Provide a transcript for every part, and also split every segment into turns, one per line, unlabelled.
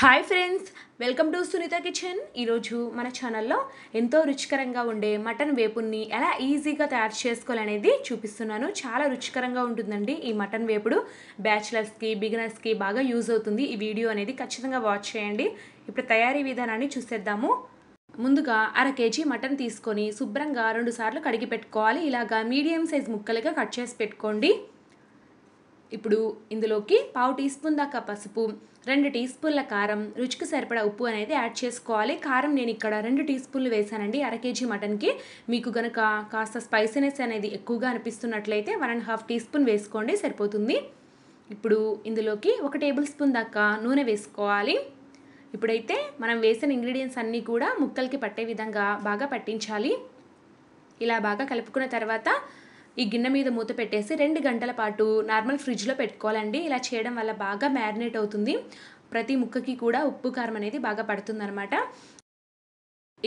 hi friends welcome to Sunitha kitchen ఈరోజు మన ఛానల్లో ఎంతో రుచికరంగా ఉండే మటన్ వేపుని ఎలా ఈజీగా తయారు చేసుకోవాలనేది చూపిస్తున్నాను చాలా రుచికరంగా ఉంటుందండి ఈ మటన్ వేపుడు బ్యాచిలర్స్కి బిగినర్స్కి బాగా యూజ్ అవుతుంది ఈ వీడియో అనేది ఖచ్చితంగా వాచ్ చేయండి ఇప్పుడు తయారీ విధానాన్ని చూసేద్దాము ముందుగా అర కేజీ మటన్ తీసుకొని శుభ్రంగా రెండుసార్లు కడిగి పెట్టుకోవాలి ఇలాగా మీడియం సైజ్ ముక్కలుగా కట్ చేసి పెట్టుకోండి ఇప్పుడు ఇందులోకి పావు టీ స్పూన్ దాకా పసుపు రెండు టీ స్పూన్ల కారం రుచికి సరిపడా ఉప్పు అనేది యాడ్ చేసుకోవాలి కారం నేను ఇక్కడ రెండు టీ స్పూన్లు వేసానండి అర కేజీ మటన్కి మీకు గనక కాస్త స్పైసీనెస్ అనేది ఎక్కువగా అనిపిస్తున్నట్లయితే one and half teaspoon వేసుకోండి సరిపోతుంది ఇప్పుడు ఇందులోకి ఒక టేబుల్ స్పూన్ దాకా నూనె వేసుకోవాలి ఇప్పుడైతే మనం వేసిన ఇంగ్రీడియంట్స్ అన్నీ కూడా ముక్కలకి పట్టే విధంగా బాగా పట్టించాలి ఇలా బాగా కలుపుకున్న తర్వాత ఈ గిన్నె మీద మూత పెట్టేసి రెండు గంటల పాటు నార్మల్ ఫ్రిడ్జ్లో పెట్టుకోవాలండి ఇలా చేయడం వల్ల బాగా మ్యారినేట్ అవుతుంది ప్రతి ముక్కకి కూడా ఉప్పు కారం అనేది బాగా పడుతుందనమాట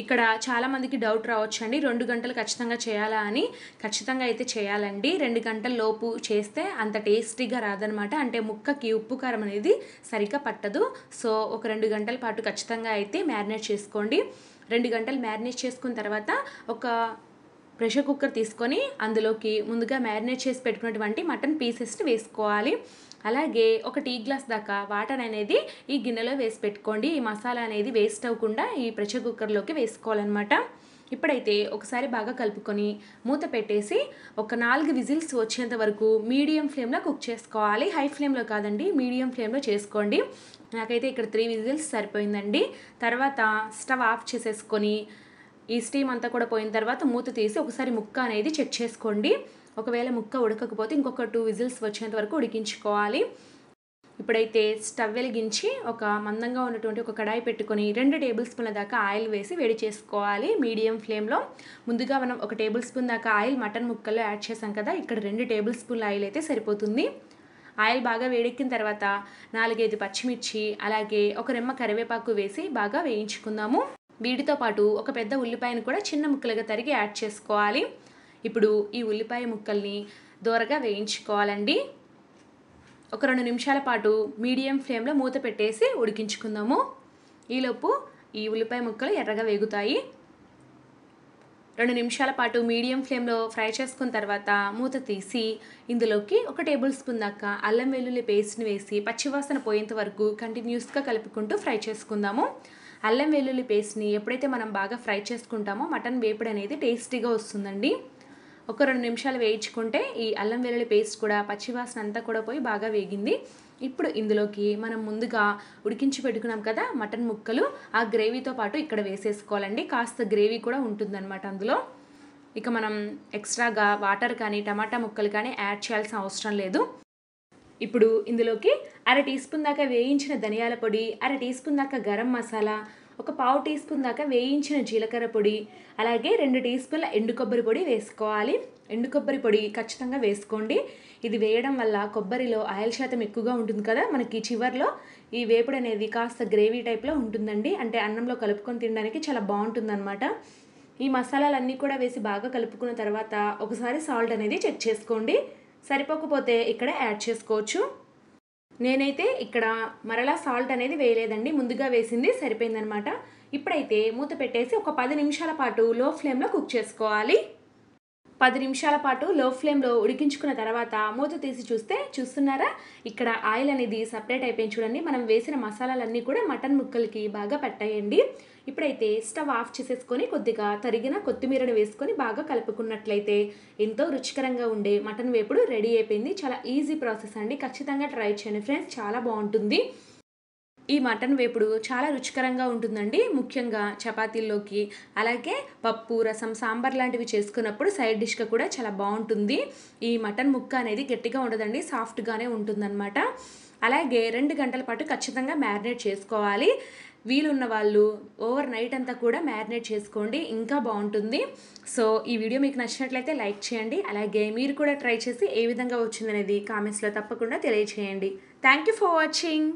ఇక్కడ చాలామందికి డౌట్ రావచ్చండి రెండు గంటలు ఖచ్చితంగా చేయాలా అని ఖచ్చితంగా అయితే చేయాలండి రెండు గంటల లోపు చేస్తే అంత టేస్టీగా రాదనమాట అంటే ముక్కకి ఉప్పు కారం అనేది సరిగ్గా పట్టదు సో ఒక రెండు గంటల పాటు ఖచ్చితంగా అయితే మ్యారినేట్ చేసుకోండి రెండు గంటలు మ్యారినేట్ చేసుకున్న తర్వాత ఒక ప్రెషర్ కుక్కర్ తీసుకొని అందులోకి ముందుగా మ్యారినేట్ చేసి పెట్టుకున్నటువంటి మటన్ పీసెస్ని వేసుకోవాలి అలాగే ఒక టీ గ్లాస్ దాకా వాటర్ అనేది ఈ గిన్నెలో వేసి పెట్టుకోండి ఈ మసాలా అనేది వేస్ట్ అవ్వకుండా ఈ ప్రెషర్ కుక్కర్లోకి వేసుకోవాలన్నమాట ఇప్పుడైతే ఒకసారి బాగా కలుపుకొని మూత పెట్టేసి ఒక నాలుగు విజిల్స్ వచ్చేంత వరకు మీడియం ఫ్లేమ్లో కుక్ చేసుకోవాలి హై ఫ్లేమ్లో కాదండి మీడియం ఫ్లేమ్లో చేసుకోండి నాకైతే ఇక్కడ త్రీ విజిల్స్ సరిపోయిందండి తర్వాత స్టవ్ ఆఫ్ చేసేసుకొని ఈ స్టీమ్ అంతా కూడా పోయిన తర్వాత మూత తీసి ఒకసారి ముక్క అనేది చెక్ చేసుకోండి ఒకవేళ ముక్క ఉడకకపోతే ఇంకొక టూ విజిల్స్ వచ్చేంత వరకు ఉడికించుకోవాలి ఇప్పుడైతే స్టవ్ వెలిగించి ఒక మందంగా ఉన్నటువంటి ఒక కడాయి పెట్టుకొని రెండు టేబుల్ స్పూన్ల దాకా ఆయిల్ వేసి వేడి చేసుకోవాలి మీడియం ఫ్లేమ్లో ముందుగా మనం ఒక టేబుల్ స్పూన్ దాకా ఆయిల్ మటన్ ముక్కల్లో యాడ్ చేసాం కదా ఇక్కడ రెండు టేబుల్ స్పూన్ల ఆయిల్ అయితే సరిపోతుంది ఆయిల్ బాగా వేడెక్కిన తర్వాత నాలుగైదు పచ్చిమిర్చి అలాగే ఒక రెమ్మ కరివేపాకు వేసి బాగా వేయించుకుందాము వీటితో పాటు ఒక పెద్ద ఉల్లిపాయను కూడా చిన్న ముక్కలుగా తరిగి యాడ్ చేసుకోవాలి ఇప్పుడు ఈ ఉల్లిపాయ ముక్కల్ని దూరగా వేయించుకోవాలండి ఒక రెండు నిమిషాల పాటు మీడియం ఫ్లేమ్లో మూత పెట్టేసి ఉడికించుకుందాము ఈలోపు ఈ ఉల్లిపాయ ముక్కలు ఎర్రగా వేగుతాయి రెండు నిమిషాల పాటు మీడియం ఫ్లేమ్లో ఫ్రై చేసుకున్న తర్వాత మూత తీసి ఇందులోకి ఒక టేబుల్ స్పూన్ దాకా అల్లం వెల్లుల్లి పేస్ట్ని వేసి పచ్చివాసన పోయేంత వరకు కంటిన్యూస్గా కలుపుకుంటూ ఫ్రై చేసుకుందాము అల్లం వెల్లుల్లి పేస్ట్ని ఎప్పుడైతే మనం బాగా ఫ్రై చేసుకుంటామో మటన్ వేపుడు అనేది టేస్టీగా వస్తుందండి ఒక రెండు నిమిషాలు వేయించుకుంటే ఈ అల్లం వెల్లుల్లి పేస్ట్ కూడా పచ్చివాసన అంతా కూడా పోయి బాగా వేగింది ఇప్పుడు ఇందులోకి మనం ముందుగా ఉడికించి పెట్టుకున్నాం కదా మటన్ ముక్కలు ఆ గ్రేవీతో పాటు ఇక్కడ వేసేసుకోవాలండి కాస్త గ్రేవీ కూడా ఉంటుందన్నమాట అందులో ఇక మనం ఎక్స్ట్రాగా వాటర్ కానీ టమాటా ముక్కలు కానీ యాడ్ చేయాల్సిన అవసరం లేదు ఇప్పుడు ఇందులోకి అర టీ స్పూన్ దాకా వేయించిన ధనియాల పొడి అర టీ స్పూన్ దాకా గరం మసాలా ఒక పావు టీ స్పూన్ దాకా వేయించిన జీలకర్ర పొడి అలాగే రెండు టీ స్పూన్ల ఎండు కొబ్బరి పొడి వేసుకోవాలి ఎండు కొబ్బరి పొడి ఖచ్చితంగా వేసుకోండి ఇది వేయడం వల్ల కొబ్బరిలో ఆయిల్ శాతం ఎక్కువగా ఉంటుంది కదా మనకి చివరిలో ఈ వేపుడు అనేది కాస్త గ్రేవీ టైప్లో ఉంటుందండి అంటే అన్నంలో కలుపుకొని తినడానికి చాలా బాగుంటుందన్నమాట ఈ మసాలాలన్నీ కూడా వేసి బాగా కలుపుకున్న తర్వాత ఒకసారి సాల్ట్ అనేది చెక్ చేసుకోండి సరిపోకపోతే ఇక్కడ యాడ్ చేసుకోవచ్చు నేనైతే ఇక్కడ మరలా సాల్ట్ అనేది వేయలేదండి ముందుగా వేసింది సరిపోయిందనమాట ఇప్పుడైతే మూత పెట్టేసి ఒక పది నిమిషాల పాటు లో ఫ్లేమ్లో కుక్ చేసుకోవాలి పది నిమిషాల పాటు లో ఫ్లేమ్లో ఉడికించుకున్న తర్వాత మూత తీసి చూస్తే చూస్తున్నారా ఇక్కడ ఆయిల్ అనేది సపరేట్ అయిపోయింది చూడండి మనం వేసిన మసాలాలన్నీ కూడా మటన్ ముక్కలకి బాగా పట్టాయండి ఇప్పుడైతే స్టవ్ ఆఫ్ చేసేసుకొని కొద్దిగా తరిగిన కొత్తిమీరను వేసుకొని బాగా కలుపుకున్నట్లయితే ఎంతో రుచికరంగా ఉండే మటన్ వేపుడు రెడీ అయిపోయింది చాలా ఈజీ ప్రాసెస్ అండి ఖచ్చితంగా ట్రై చేయండి ఫ్రెండ్స్ చాలా బాగుంటుంది ఈ మటన్ వేపుడు చాలా రుచికరంగా ఉంటుందండి ముఖ్యంగా చపాతీల్లోకి అలాగే పప్పు రసం సాంబార్ లాంటివి చేసుకున్నప్పుడు సైడ్ డిష్గా కూడా చాలా బాగుంటుంది ఈ మటన్ ముక్క అనేది గట్టిగా ఉండదండి సాఫ్ట్గానే ఉంటుందన్నమాట అలాగే రెండు గంటల పాటు ఖచ్చితంగా మ్యారినేట్ చేసుకోవాలి వీలున్న వాళ్ళు ఓవర్ నైట్ అంతా కూడా మ్యారినేట్ చేసుకోండి ఇంకా బాగుంటుంది సో ఈ వీడియో మీకు నచ్చినట్లయితే లైక్ చేయండి అలాగే మీరు కూడా ట్రై చేసి ఏ విధంగా వచ్చిందనేది కామెంట్స్లో తప్పకుండా తెలియచేయండి థ్యాంక్ యూ ఫర్ వాచింగ్